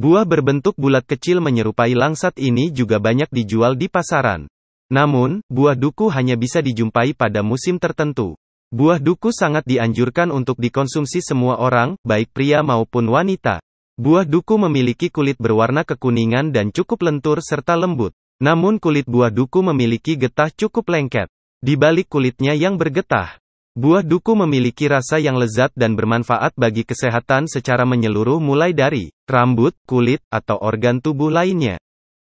Buah berbentuk bulat kecil menyerupai langsat ini juga banyak dijual di pasaran. Namun, buah duku hanya bisa dijumpai pada musim tertentu. Buah duku sangat dianjurkan untuk dikonsumsi semua orang, baik pria maupun wanita. Buah duku memiliki kulit berwarna kekuningan dan cukup lentur serta lembut. Namun kulit buah duku memiliki getah cukup lengket. Di balik kulitnya yang bergetah, Buah duku memiliki rasa yang lezat dan bermanfaat bagi kesehatan secara menyeluruh mulai dari rambut, kulit, atau organ tubuh lainnya.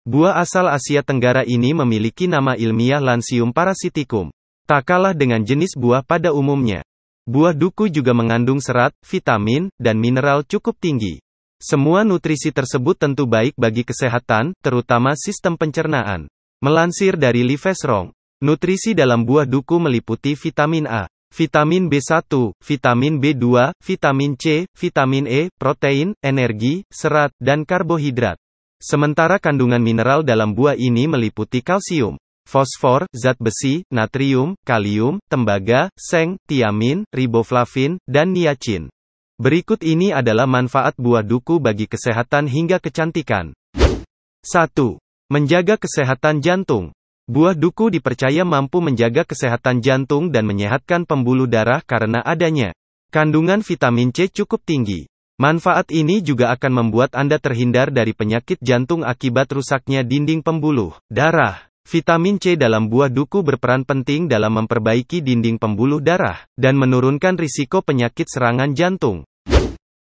Buah asal Asia Tenggara ini memiliki nama ilmiah Lansium parasiticum. Tak kalah dengan jenis buah pada umumnya. Buah duku juga mengandung serat, vitamin, dan mineral cukup tinggi. Semua nutrisi tersebut tentu baik bagi kesehatan, terutama sistem pencernaan. Melansir dari Livestrong, nutrisi dalam buah duku meliputi vitamin A, vitamin B1, vitamin B2, vitamin C, vitamin E, protein, energi, serat, dan karbohidrat. Sementara kandungan mineral dalam buah ini meliputi kalsium, fosfor, zat besi, natrium, kalium, tembaga, seng, tiamin, riboflavin, dan niacin. Berikut ini adalah manfaat buah duku bagi kesehatan hingga kecantikan. 1. Menjaga kesehatan jantung. Buah duku dipercaya mampu menjaga kesehatan jantung dan menyehatkan pembuluh darah karena adanya kandungan vitamin C cukup tinggi. Manfaat ini juga akan membuat Anda terhindar dari penyakit jantung akibat rusaknya dinding pembuluh darah. Vitamin C dalam buah duku berperan penting dalam memperbaiki dinding pembuluh darah dan menurunkan risiko penyakit serangan jantung.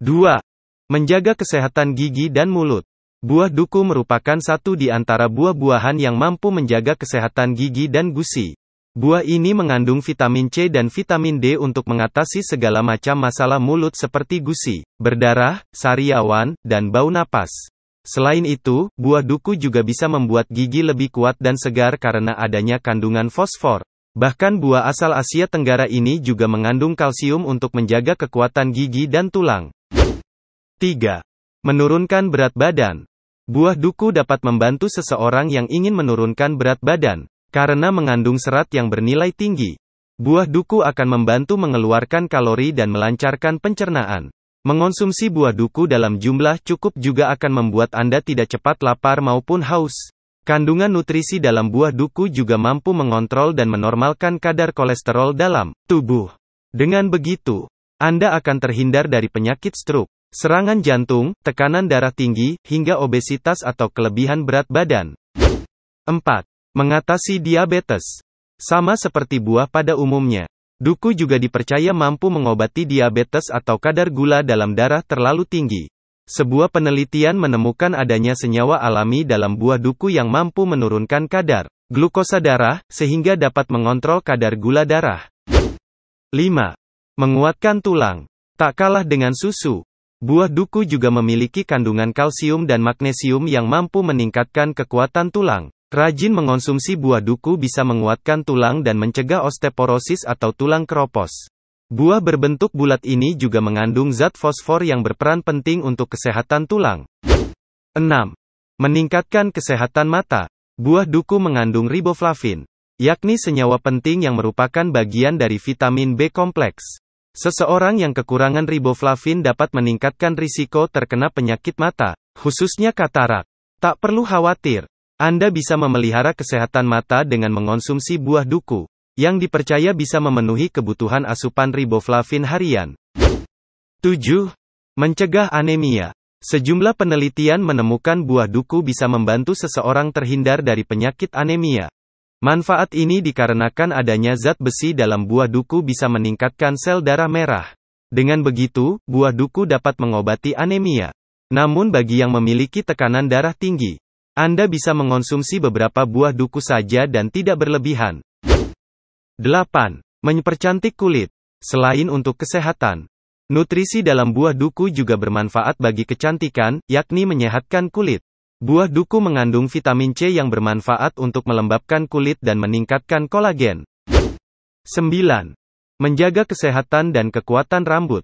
2. Menjaga kesehatan gigi dan mulut. Buah duku merupakan satu di antara buah-buahan yang mampu menjaga kesehatan gigi dan gusi. Buah ini mengandung vitamin C dan vitamin D untuk mengatasi segala macam masalah mulut seperti gusi, berdarah, sariawan, dan bau napas. Selain itu, buah duku juga bisa membuat gigi lebih kuat dan segar karena adanya kandungan fosfor. Bahkan buah asal Asia Tenggara ini juga mengandung kalsium untuk menjaga kekuatan gigi dan tulang. 3. Menurunkan berat badan. Buah duku dapat membantu seseorang yang ingin menurunkan berat badan, karena mengandung serat yang bernilai tinggi. Buah duku akan membantu mengeluarkan kalori dan melancarkan pencernaan. Mengonsumsi buah duku dalam jumlah cukup juga akan membuat Anda tidak cepat lapar maupun haus. Kandungan nutrisi dalam buah duku juga mampu mengontrol dan menormalkan kadar kolesterol dalam tubuh. Dengan begitu, Anda akan terhindar dari penyakit stroke serangan jantung, tekanan darah tinggi, hingga obesitas atau kelebihan berat badan. 4. Mengatasi diabetes. Sama seperti buah pada umumnya, duku juga dipercaya mampu mengobati diabetes atau kadar gula dalam darah terlalu tinggi. Sebuah penelitian menemukan adanya senyawa alami dalam buah duku yang mampu menurunkan kadar glukosa darah, sehingga dapat mengontrol kadar gula darah. 5. Menguatkan tulang. Tak kalah dengan susu, Buah duku juga memiliki kandungan kalsium dan magnesium yang mampu meningkatkan kekuatan tulang. Rajin mengonsumsi buah duku bisa menguatkan tulang dan mencegah osteoporosis atau tulang keropos. Buah berbentuk bulat ini juga mengandung zat fosfor yang berperan penting untuk kesehatan tulang. 6. Meningkatkan kesehatan mata. Buah duku mengandung riboflavin, yakni senyawa penting yang merupakan bagian dari vitamin B kompleks. Seseorang yang kekurangan riboflavin dapat meningkatkan risiko terkena penyakit mata, khususnya katarak. Tak perlu khawatir, Anda bisa memelihara kesehatan mata dengan mengonsumsi buah duku, yang dipercaya bisa memenuhi kebutuhan asupan riboflavin harian. 7. Mencegah anemia. Sejumlah penelitian menemukan buah duku bisa membantu seseorang terhindar dari penyakit anemia. Manfaat ini dikarenakan adanya zat besi dalam buah duku bisa meningkatkan sel darah merah. Dengan begitu, buah duku dapat mengobati anemia. Namun bagi yang memiliki tekanan darah tinggi, Anda bisa mengonsumsi beberapa buah duku saja dan tidak berlebihan. 8. Mempercantik kulit. Selain untuk kesehatan, nutrisi dalam buah duku juga bermanfaat bagi kecantikan, yakni menyehatkan kulit. Buah duku mengandung vitamin C yang bermanfaat untuk melembabkan kulit dan meningkatkan kolagen. 9. Menjaga kesehatan dan kekuatan rambut.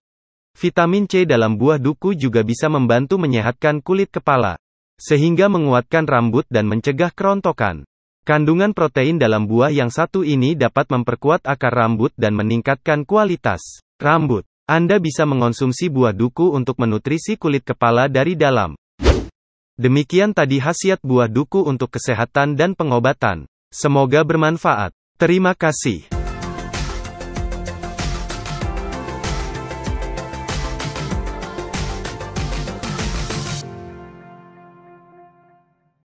Vitamin C dalam buah duku juga bisa membantu menyehatkan kulit kepala, sehingga menguatkan rambut dan mencegah kerontokan. Kandungan protein dalam buah yang satu ini dapat memperkuat akar rambut dan meningkatkan kualitas rambut. Anda bisa mengonsumsi buah duku untuk menutrisi kulit kepala dari dalam. Demikian tadi khasiat buah duku untuk kesehatan dan pengobatan. Semoga bermanfaat. Terima kasih.